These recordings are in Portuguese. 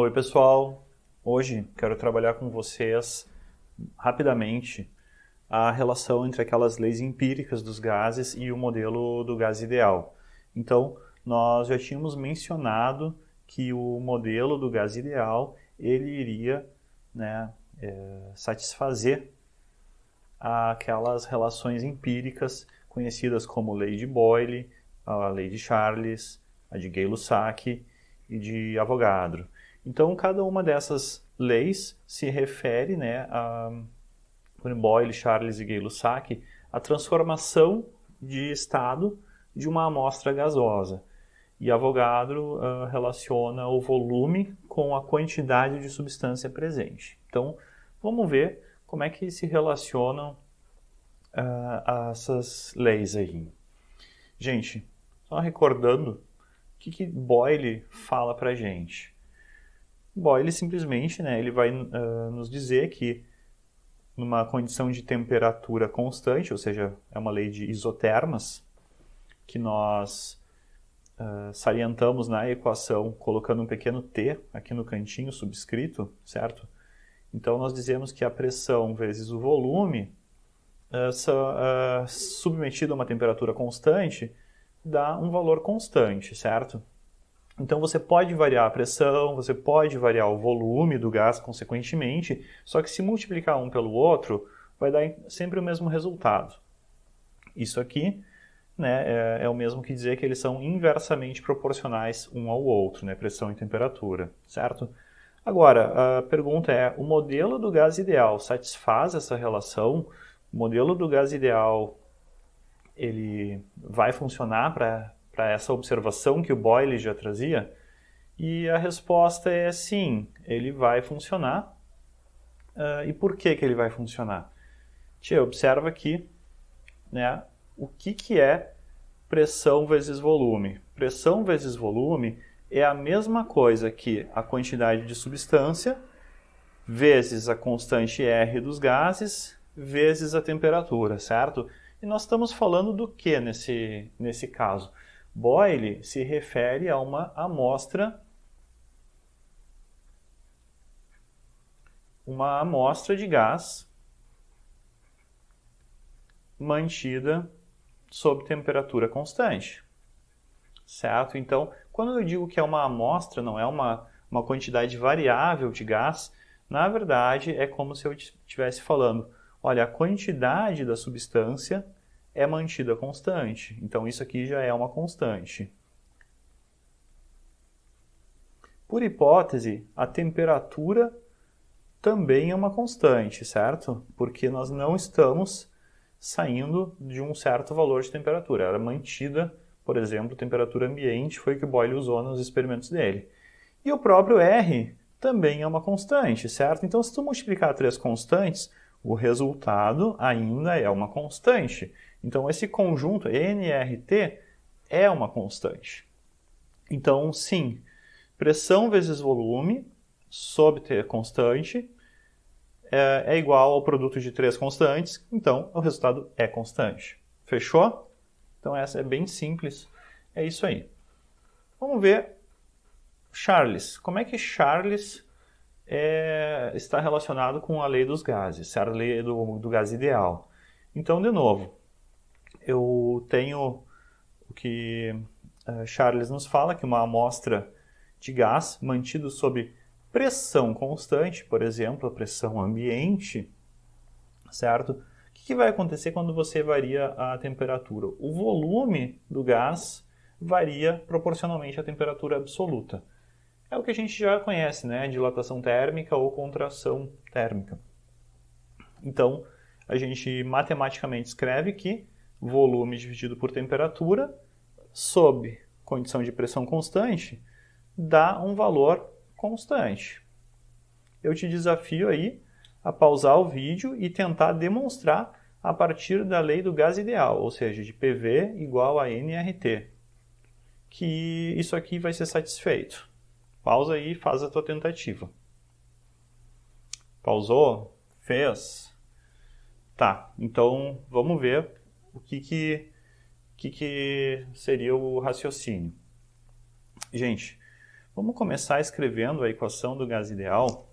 Oi, pessoal. Hoje quero trabalhar com vocês rapidamente a relação entre aquelas leis empíricas dos gases e o modelo do gás ideal. Então, nós já tínhamos mencionado que o modelo do gás ideal ele iria né, é, satisfazer aquelas relações empíricas conhecidas como lei de Boyle, a lei de Charles, a de Gay-Lussac e de Avogadro. Então, cada uma dessas leis se refere né, a Boyle, Charles e Gay-Lussac, a transformação de estado de uma amostra gasosa. E Avogadro uh, relaciona o volume com a quantidade de substância presente. Então, vamos ver como é que se relacionam uh, essas leis aí. Gente, só recordando, o que, que Boyle fala para gente? Bom, ele simplesmente, né, ele vai uh, nos dizer que numa condição de temperatura constante, ou seja, é uma lei de isotermas, que nós uh, salientamos na equação colocando um pequeno t aqui no cantinho subscrito, certo? Então nós dizemos que a pressão vezes o volume uh, submetido a uma temperatura constante dá um valor constante, certo? Então você pode variar a pressão, você pode variar o volume do gás consequentemente, só que se multiplicar um pelo outro, vai dar sempre o mesmo resultado. Isso aqui né, é, é, o mesmo que dizer que eles são inversamente proporcionais um ao outro, né, pressão e temperatura, certo? Agora, a pergunta é, o modelo do gás ideal satisfaz essa relação? O modelo do gás ideal, ele vai funcionar para para essa observação que o Boyle já trazia? E a resposta é sim, ele vai funcionar. Uh, e por que, que ele vai funcionar? Tia, observa aqui né, o que, que é pressão vezes volume. Pressão vezes volume é a mesma coisa que a quantidade de substância vezes a constante R dos gases vezes a temperatura, certo? E nós estamos falando do que nesse, nesse caso? Boyle se refere a uma amostra uma amostra de gás mantida sob temperatura constante. Certo? Então, quando eu digo que é uma amostra, não é uma, uma quantidade variável de gás, na verdade é como se eu estivesse falando: olha, a quantidade da substância é mantida constante. Então, isso aqui já é uma constante. Por hipótese, a temperatura também é uma constante, certo? Porque nós não estamos saindo de um certo valor de temperatura. Era mantida, por exemplo, temperatura ambiente, foi o que Boyle usou nos experimentos dele. E o próprio R também é uma constante, certo? Então, se tu multiplicar três constantes, o resultado ainda é uma constante. Então, esse conjunto NRT é uma constante. Então, sim, pressão vezes volume sob T constante é, é igual ao produto de três constantes, então o resultado é constante. Fechou? Então, essa é bem simples. É isso aí. Vamos ver Charles. Como é que Charles é, está relacionado com a lei dos gases, a lei do, do gás ideal. Então, de novo, eu tenho o que uh, Charles nos fala, que uma amostra de gás mantido sob pressão constante, por exemplo, a pressão ambiente, certo? O que, que vai acontecer quando você varia a temperatura? O volume do gás varia proporcionalmente à temperatura absoluta é o que a gente já conhece, né? Dilatação térmica ou contração térmica. Então, a gente matematicamente escreve que volume dividido por temperatura, sob condição de pressão constante, dá um valor constante. Eu te desafio aí a pausar o vídeo e tentar demonstrar a partir da lei do gás ideal, ou seja, de PV igual a nRT, que isso aqui vai ser satisfeito. Pausa e faz a tua tentativa. Pausou? Fez? Tá, então vamos ver o que que, que, que seria o raciocínio. Gente, vamos começar escrevendo a equação do gás ideal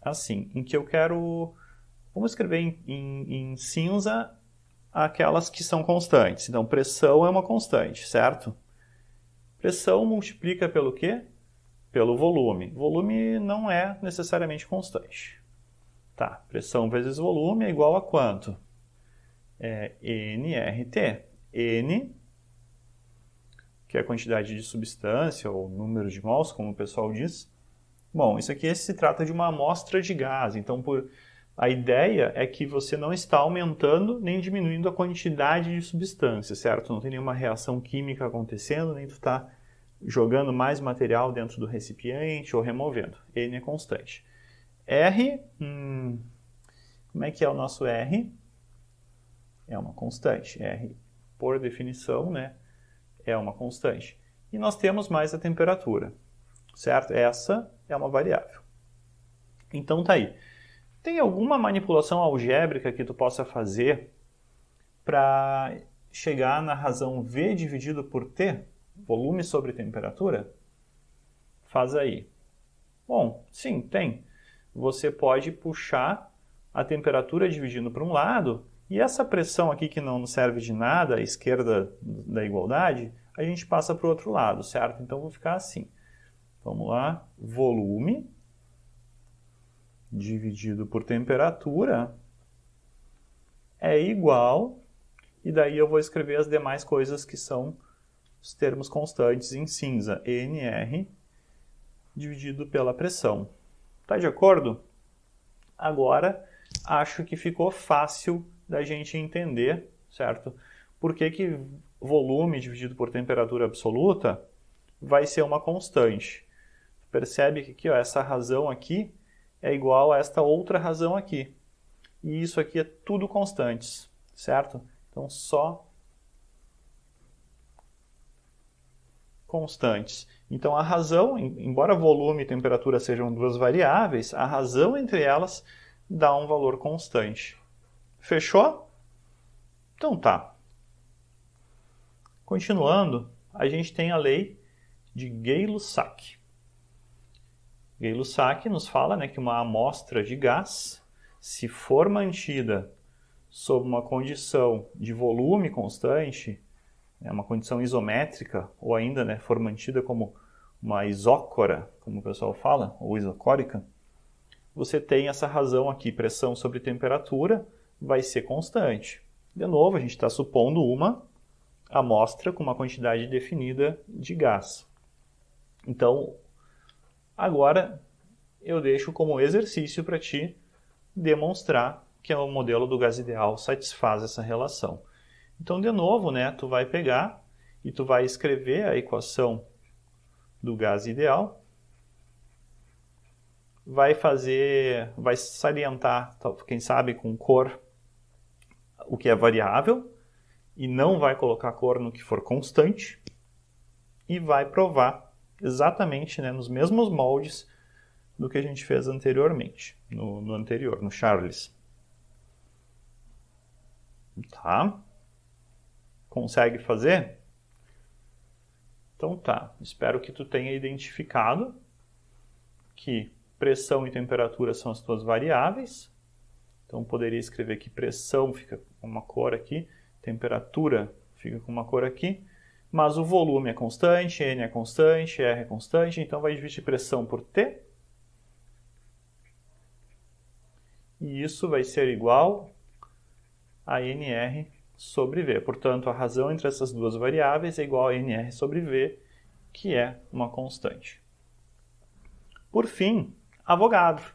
assim, em que eu quero... Vamos escrever em, em, em cinza aquelas que são constantes. Então, pressão é uma constante, certo? Pressão multiplica pelo quê? pelo volume. Volume não é necessariamente constante. Tá, pressão vezes volume é igual a quanto? É nRT. N, que é a quantidade de substância, ou número de mols, como o pessoal diz. Bom, isso aqui se trata de uma amostra de gás, então por... a ideia é que você não está aumentando nem diminuindo a quantidade de substância, certo? Não tem nenhuma reação química acontecendo, nem tu está jogando mais material dentro do recipiente ou removendo. N é constante. R, hum, como é que é o nosso R? É uma constante. R, por definição, né, é uma constante. E nós temos mais a temperatura, certo? Essa é uma variável. Então tá aí. Tem alguma manipulação algébrica que tu possa fazer para chegar na razão V dividido por T? volume sobre temperatura? Faz aí. Bom, sim, tem. Você pode puxar a temperatura dividindo para um lado e essa pressão aqui que não serve de nada, à esquerda da igualdade, a gente passa para o outro lado, certo? Então vou ficar assim. Vamos lá, volume dividido por temperatura é igual, e daí eu vou escrever as demais coisas que são os termos constantes em cinza, NR, dividido pela pressão. Tá de acordo? Agora, acho que ficou fácil da gente entender, certo? Por que, que volume dividido por temperatura absoluta vai ser uma constante. Percebe que aqui, ó, essa razão aqui é igual a esta outra razão aqui. E isso aqui é tudo constantes, certo? Então, só constantes. Então a razão, embora volume e temperatura sejam duas variáveis, a razão entre elas dá um valor constante. Fechou? Então tá. Continuando, a gente tem a lei de Gay-Lussac. Gay-Lussac nos fala né, que uma amostra de gás, se for mantida sob uma condição de volume constante, é uma condição isométrica, ou ainda né, for mantida como uma isócora, como o pessoal fala, ou isocórica, você tem essa razão aqui, pressão sobre temperatura vai ser constante. De novo, a gente está supondo uma amostra com uma quantidade definida de gás. Então, agora eu deixo como exercício para ti demonstrar que é o modelo do gás ideal satisfaz essa relação. Então, de novo, né, tu vai pegar e tu vai escrever a equação do gás ideal, vai fazer, vai salientar, quem sabe com cor, o que é variável, e não vai colocar cor no que for constante, e vai provar exatamente né, nos mesmos moldes do que a gente fez anteriormente, no, no anterior, no Charles. Tá? Consegue fazer? Então tá, espero que tu tenha identificado que pressão e temperatura são as tuas variáveis. Então poderia escrever que pressão fica com uma cor aqui, temperatura fica com uma cor aqui, mas o volume é constante, N é constante, R é constante, então vai dividir pressão por T. E isso vai ser igual a NR sobre V. Portanto, a razão entre essas duas variáveis é igual a nr sobre V, que é uma constante. Por fim, Avogadro.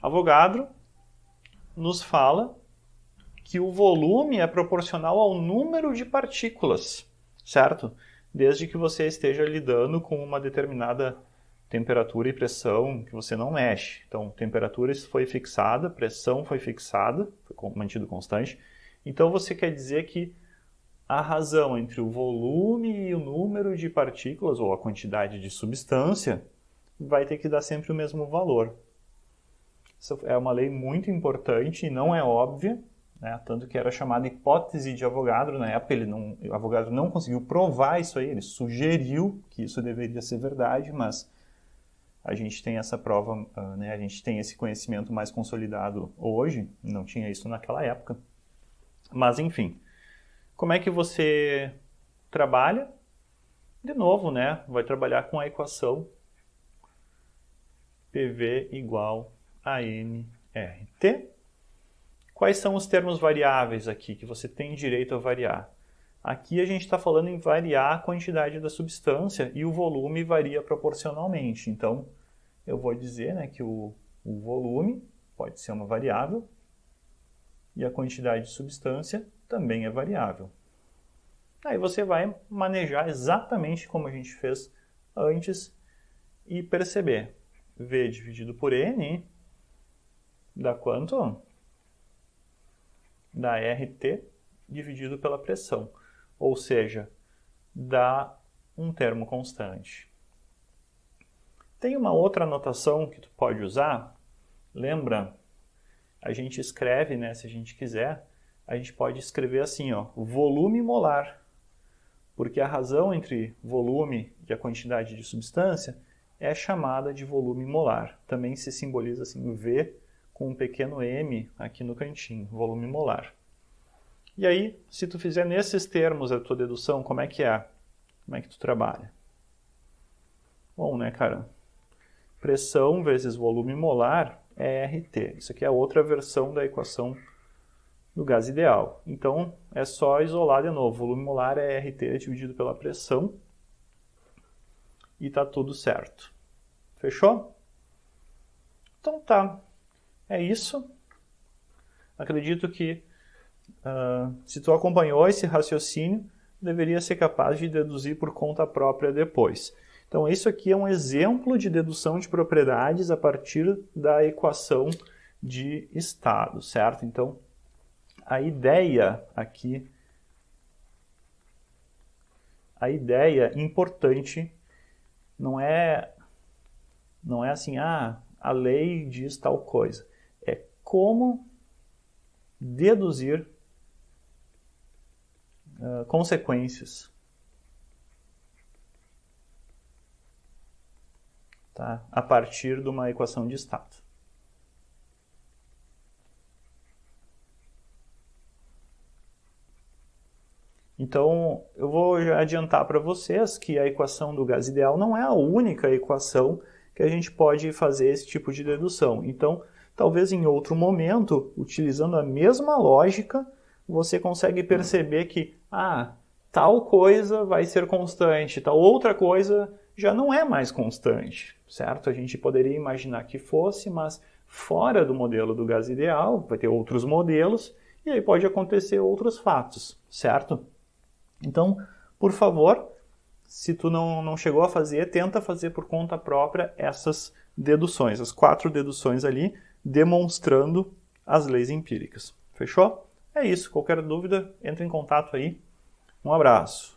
Avogadro nos fala que o volume é proporcional ao número de partículas, certo? Desde que você esteja lidando com uma determinada temperatura e pressão que você não mexe. Então, temperatura foi fixada, pressão foi fixada, foi mantido constante, então você quer dizer que a razão entre o volume e o número de partículas, ou a quantidade de substância, vai ter que dar sempre o mesmo valor. Isso é uma lei muito importante e não é óbvia, né? tanto que era chamada hipótese de Avogadro. Na época, ele não, o Avogadro não conseguiu provar isso aí, ele sugeriu que isso deveria ser verdade, mas a gente tem essa prova, ah, né? a gente tem esse conhecimento mais consolidado hoje, não tinha isso naquela época. Mas enfim, como é que você trabalha? De novo, né? Vai trabalhar com a equação PV igual a NRT. Quais são os termos variáveis aqui que você tem direito a variar? Aqui a gente está falando em variar a quantidade da substância e o volume varia proporcionalmente. Então, eu vou dizer né, que o, o volume pode ser uma variável, e a quantidade de substância também é variável. Aí você vai manejar exatamente como a gente fez antes e perceber V dividido por N dá quanto? Dá RT dividido pela pressão, ou seja, dá um termo constante. Tem uma outra notação que tu pode usar, lembra a gente escreve, né, se a gente quiser, a gente pode escrever assim, ó, volume molar, porque a razão entre volume e a quantidade de substância é chamada de volume molar. Também se simboliza assim V com um pequeno m aqui no cantinho, volume molar. E aí, se tu fizer nesses termos a tua dedução, como é que é? Como é que tu trabalha? Bom, né, cara? Pressão vezes volume molar é RT. Isso aqui é outra versão da equação do gás ideal. Então, é só isolar de novo. O volume molar é RT dividido pela pressão e está tudo certo. Fechou? Então tá. É isso. Acredito que uh, se tu acompanhou esse raciocínio, deveria ser capaz de deduzir por conta própria depois. Então, isso aqui é um exemplo de dedução de propriedades a partir da equação de estado, certo? Então, a ideia aqui, a ideia importante não é, não é assim, ah, a lei diz tal coisa. É como deduzir uh, consequências tá? a partir de uma equação de estado. Então, eu vou adiantar para vocês que a equação do gás ideal não é a única equação que a gente pode fazer esse tipo de dedução. Então, talvez em outro momento, utilizando a mesma lógica, você consegue perceber que ah, tal coisa vai ser constante, tal outra coisa já não é mais constante, certo? A gente poderia imaginar que fosse, mas fora do modelo do gás ideal, vai ter outros modelos e aí pode acontecer outros fatos, certo? Então, por favor, se tu não, não chegou a fazer, tenta fazer por conta própria essas deduções, as quatro deduções ali, demonstrando as leis empíricas. Fechou? É isso. Qualquer dúvida, entre em contato aí. Um abraço.